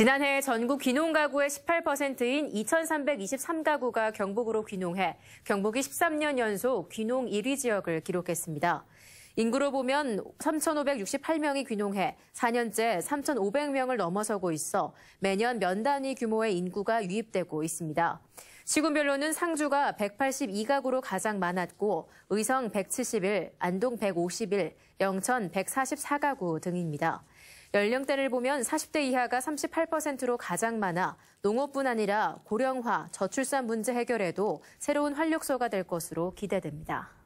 지난해 전국 귀농가구의 18%인 2,323가구가 경북으로 귀농해 경북이 13년 연속 귀농 1위 지역을 기록했습니다. 인구로 보면 3,568명이 귀농해 4년째 3,500명을 넘어서고 있어 매년 면 단위 규모의 인구가 유입되고 있습니다. 시군별로는 상주가 182가구로 가장 많았고 의성 171, 안동 151, 영천 144가구 등입니다. 연령대를 보면 40대 이하가 38%로 가장 많아 농업뿐 아니라 고령화, 저출산 문제 해결에도 새로운 활력소가 될 것으로 기대됩니다.